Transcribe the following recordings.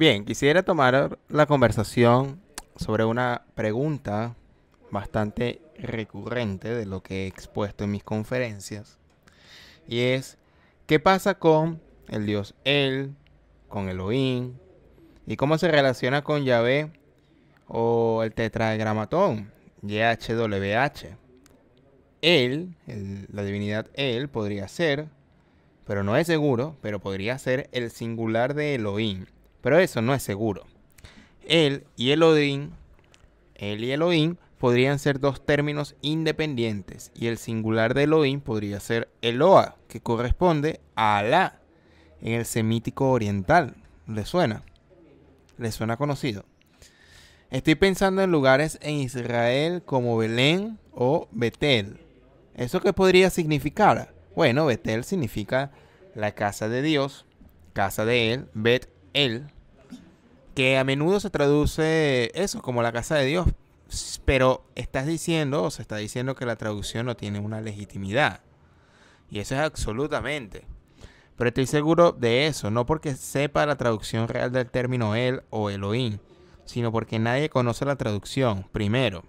Bien, quisiera tomar la conversación sobre una pregunta bastante recurrente de lo que he expuesto en mis conferencias. Y es, ¿qué pasa con el dios El, con Elohim? ¿Y cómo se relaciona con Yahvé o el tetragramatón, YHWH? Él, el, la divinidad Él, podría ser, pero no es seguro, pero podría ser el singular de Elohim. Pero eso no es seguro. Él y el y el podrían ser dos términos independientes y el singular de Elohim podría ser Eloa, que corresponde a Alá en el semítico oriental. ¿Le suena? ¿Le suena conocido? Estoy pensando en lugares en Israel como Belén o Betel. ¿Eso qué podría significar? Bueno, Betel significa la casa de Dios, casa de él, Bet-El, que a menudo se traduce eso como la casa de Dios, pero estás diciendo o se está diciendo que la traducción no tiene una legitimidad. Y eso es absolutamente. Pero estoy seguro de eso, no porque sepa la traducción real del término él o Elohim, sino porque nadie conoce la traducción, primero.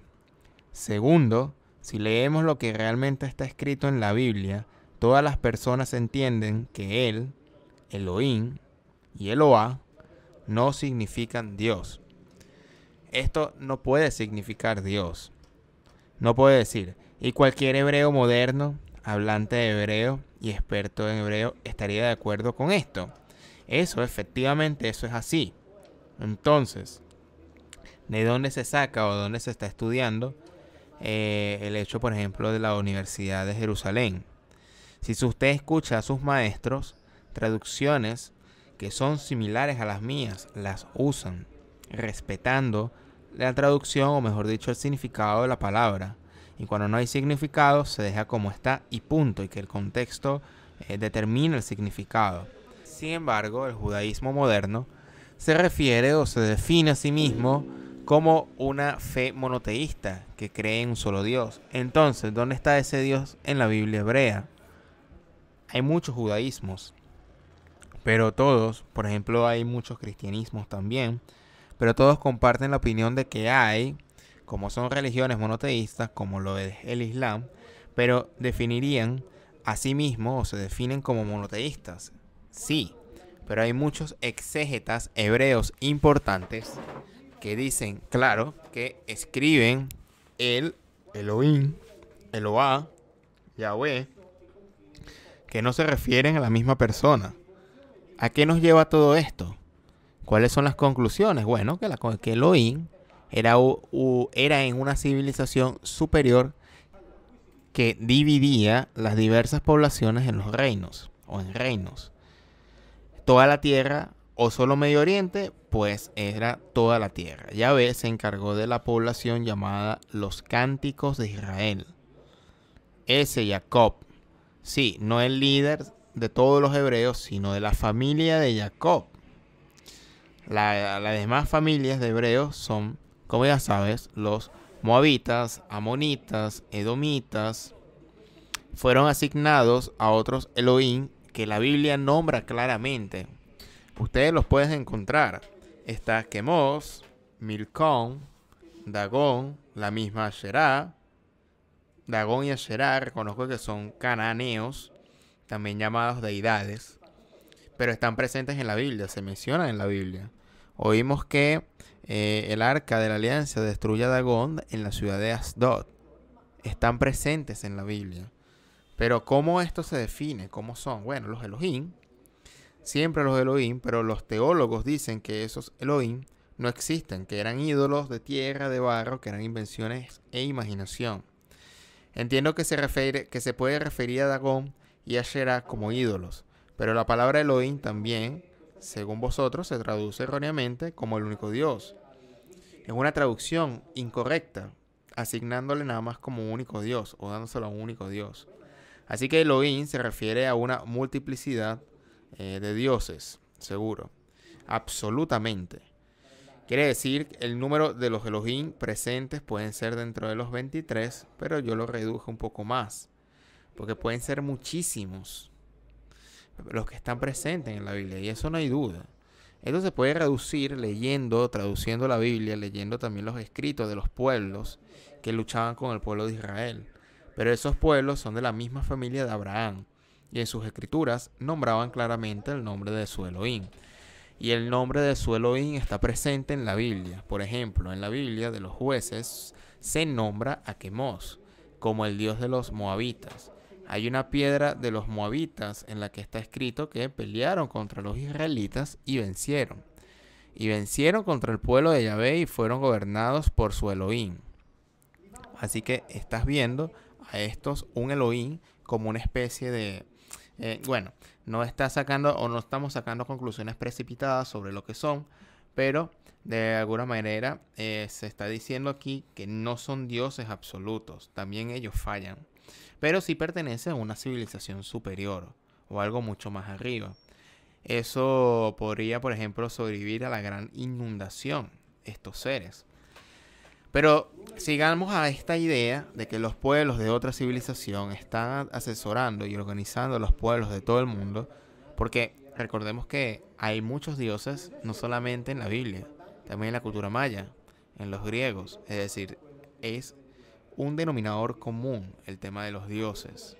Segundo, si leemos lo que realmente está escrito en la Biblia, todas las personas entienden que él, Elohim y Eloah no significan Dios. Esto no puede significar Dios. No puede decir. Y cualquier hebreo moderno, hablante de hebreo y experto en hebreo, estaría de acuerdo con esto. Eso, efectivamente, eso es así. Entonces, ¿de dónde se saca o dónde se está estudiando eh, el hecho, por ejemplo, de la Universidad de Jerusalén? Si usted escucha a sus maestros, traducciones que son similares a las mías las usan, respetando la traducción o mejor dicho el significado de la palabra. Y cuando no hay significado se deja como está y punto, y que el contexto eh, determina el significado. Sin embargo, el judaísmo moderno se refiere o se define a sí mismo como una fe monoteísta que cree en un solo Dios. Entonces, ¿dónde está ese Dios en la Biblia hebrea? Hay muchos judaísmos pero todos, por ejemplo, hay muchos cristianismos también, pero todos comparten la opinión de que hay, como son religiones monoteístas, como lo es el Islam, pero definirían a sí mismos o se definen como monoteístas. Sí, pero hay muchos exégetas hebreos importantes que dicen, claro, que escriben el Elohim, Eloah, Yahweh, que no se refieren a la misma persona. ¿A qué nos lleva todo esto? ¿Cuáles son las conclusiones? Bueno, que, la, que Elohim era, era en una civilización superior que dividía las diversas poblaciones en los reinos o en reinos. Toda la tierra o solo Medio Oriente, pues era toda la tierra. Yahvé se encargó de la población llamada los cánticos de Israel. Ese Jacob, sí, no el líder de todos los hebreos, sino de la familia de Jacob. las demás familias de hebreos son, como ya sabes, los moabitas, amonitas, edomitas. Fueron asignados a otros Elohim que la Biblia nombra claramente. Ustedes los pueden encontrar. Está Quemos, Milcón, Dagón, la misma Asherá. Dagón y Asherá, reconozco que son cananeos también llamados deidades, pero están presentes en la Biblia, se mencionan en la Biblia. Oímos que eh, el arca de la alianza destruye a Dagón en la ciudad de Asdod. Están presentes en la Biblia. Pero ¿cómo esto se define? ¿Cómo son? Bueno, los Elohim, siempre los Elohim, pero los teólogos dicen que esos Elohim no existen, que eran ídolos de tierra, de barro, que eran invenciones e imaginación. Entiendo que se, refiere, que se puede referir a Dagón y Asherah como ídolos. Pero la palabra Elohim también, según vosotros, se traduce erróneamente como el único Dios. Es una traducción incorrecta, asignándole nada más como único Dios o dándoselo a un único Dios. Así que Elohim se refiere a una multiplicidad eh, de dioses, seguro. Absolutamente. Quiere decir, que el número de los Elohim presentes pueden ser dentro de los 23, pero yo lo reduje un poco más. Porque pueden ser muchísimos los que están presentes en la Biblia. Y eso no hay duda. Esto se puede reducir leyendo, traduciendo la Biblia, leyendo también los escritos de los pueblos que luchaban con el pueblo de Israel. Pero esos pueblos son de la misma familia de Abraham. Y en sus escrituras nombraban claramente el nombre de su Elohim. Y el nombre de su Elohim está presente en la Biblia. Por ejemplo, en la Biblia de los jueces se nombra a Quemos como el dios de los moabitas. Hay una piedra de los moabitas en la que está escrito que pelearon contra los israelitas y vencieron. Y vencieron contra el pueblo de Yahvé y fueron gobernados por su Elohim. Así que estás viendo a estos un Elohim como una especie de... Eh, bueno, no está sacando o no estamos sacando conclusiones precipitadas sobre lo que son, pero de alguna manera, eh, se está diciendo aquí que no son dioses absolutos, también ellos fallan, pero sí pertenecen a una civilización superior o algo mucho más arriba. Eso podría, por ejemplo, sobrevivir a la gran inundación, estos seres. Pero sigamos a esta idea de que los pueblos de otra civilización están asesorando y organizando a los pueblos de todo el mundo, porque recordemos que hay muchos dioses, no solamente en la Biblia, también en la cultura maya, en los griegos. Es decir, es un denominador común el tema de los dioses.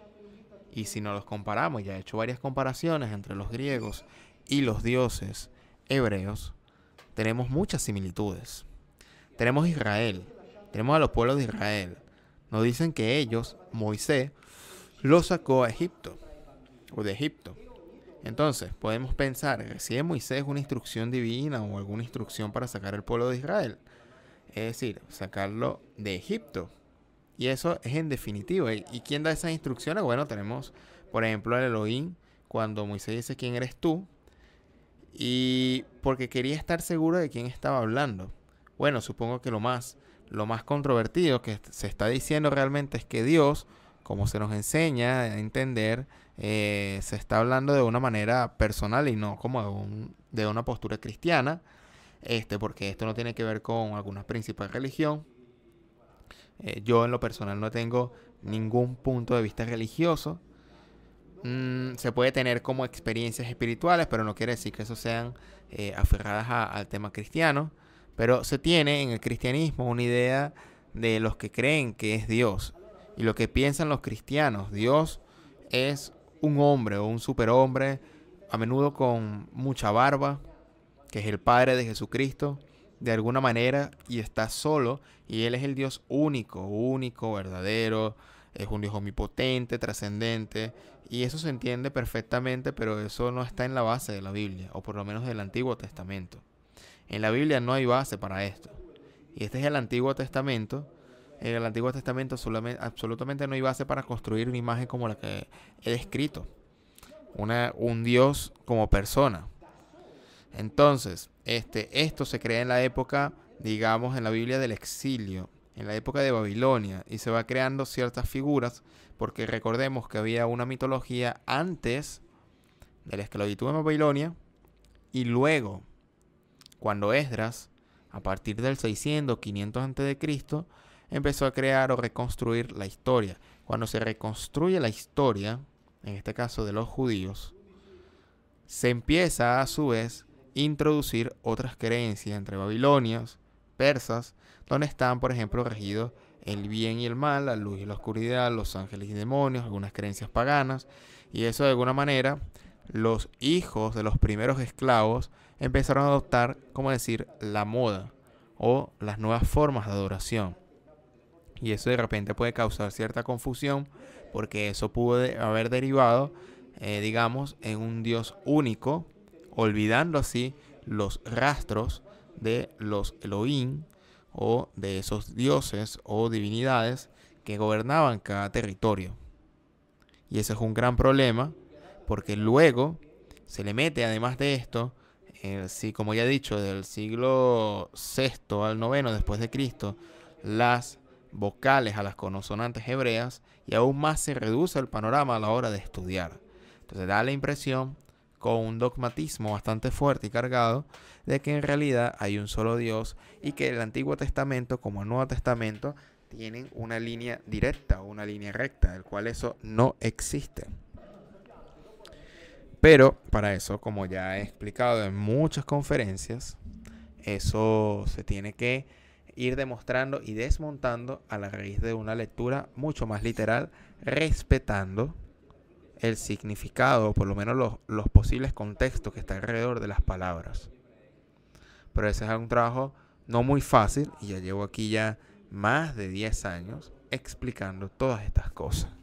Y si nos los comparamos, ya he hecho varias comparaciones entre los griegos y los dioses hebreos, tenemos muchas similitudes. Tenemos Israel, tenemos a los pueblos de Israel. Nos dicen que ellos, Moisés, los sacó a Egipto, o de Egipto. Entonces, podemos pensar que si Moisés una instrucción divina o alguna instrucción para sacar el pueblo de Israel, es decir, sacarlo de Egipto. Y eso es en definitiva. ¿Y quién da esas instrucciones? Bueno, tenemos, por ejemplo, el Elohim, cuando Moisés dice, ¿quién eres tú? Y porque quería estar seguro de quién estaba hablando. Bueno, supongo que lo más, lo más controvertido que se está diciendo realmente es que Dios como se nos enseña a entender, eh, se está hablando de una manera personal y no como de, una postura cristiana, este, porque esto no tiene que ver con alguna principal religión. Eh, yo en lo personal no tengo ningún punto de vista religioso. Mm, se puede tener como experiencias espirituales, pero no quiere decir que eso sean eh, aferradas al tema cristiano. Pero se tiene en el cristianismo una idea de los que creen que es Dios y lo que piensan los cristianos. Dios es un hombre o un superhombre, a menudo con mucha barba, que es el Padre de Jesucristo, de alguna manera, y está solo, y Él es el Dios único, único, verdadero, es un Dios omnipotente, trascendente, y eso se entiende perfectamente, pero eso no está en la base de la Biblia, o por lo menos del Antiguo Testamento. En la Biblia no hay base para esto. Y este es el Antiguo Testamento, en el Antiguo Testamento absolutamente no hay base para construir una imagen como la que he descrito. Una, un Dios como persona. Entonces, este, esto se crea en la época, digamos, en la Biblia del exilio, en la época de Babilonia, y se va creando ciertas figuras, porque recordemos que había una mitología antes de la esclavitud en Babilonia, y luego, cuando Esdras, a partir del 600, 500 a.C., empezó a crear o reconstruir la historia. Cuando se reconstruye la historia, en este caso de los judíos, se empieza a su vez a introducir otras creencias entre babilonios, persas, donde están, por ejemplo, regidos el bien y el mal, la luz y la oscuridad, los ángeles y demonios, algunas creencias paganas, y eso de alguna manera los hijos de los primeros esclavos empezaron a adoptar, como decir, la moda o las nuevas formas de adoración. Y eso de repente puede causar cierta confusión porque eso pudo haber derivado, eh, digamos, en un Dios único, olvidando así los rastros de los Elohim o de esos dioses o divinidades que gobernaban cada territorio. Y ese es un gran problema porque luego se le mete, además de esto, como ya he dicho, del siglo VI al IX después de Cristo, las vocales a las consonantes hebreas y aún más se reduce el panorama a la hora de estudiar. Entonces da la impresión, con un dogmatismo bastante fuerte y cargado, de que en realidad hay un solo Dios y que el Antiguo Testamento como el Nuevo Testamento tienen una línea directa o una línea recta, del cual eso no existe. Pero para eso, como ya he explicado en muchas conferencias, eso se tiene que ir demostrando y desmontando a la raíz de una lectura mucho más literal, respetando el significado, o por lo menos los, los posibles contextos que están alrededor de las palabras. Pero ese es un trabajo no muy fácil y ya llevo aquí ya más de 10 años explicando todas estas cosas.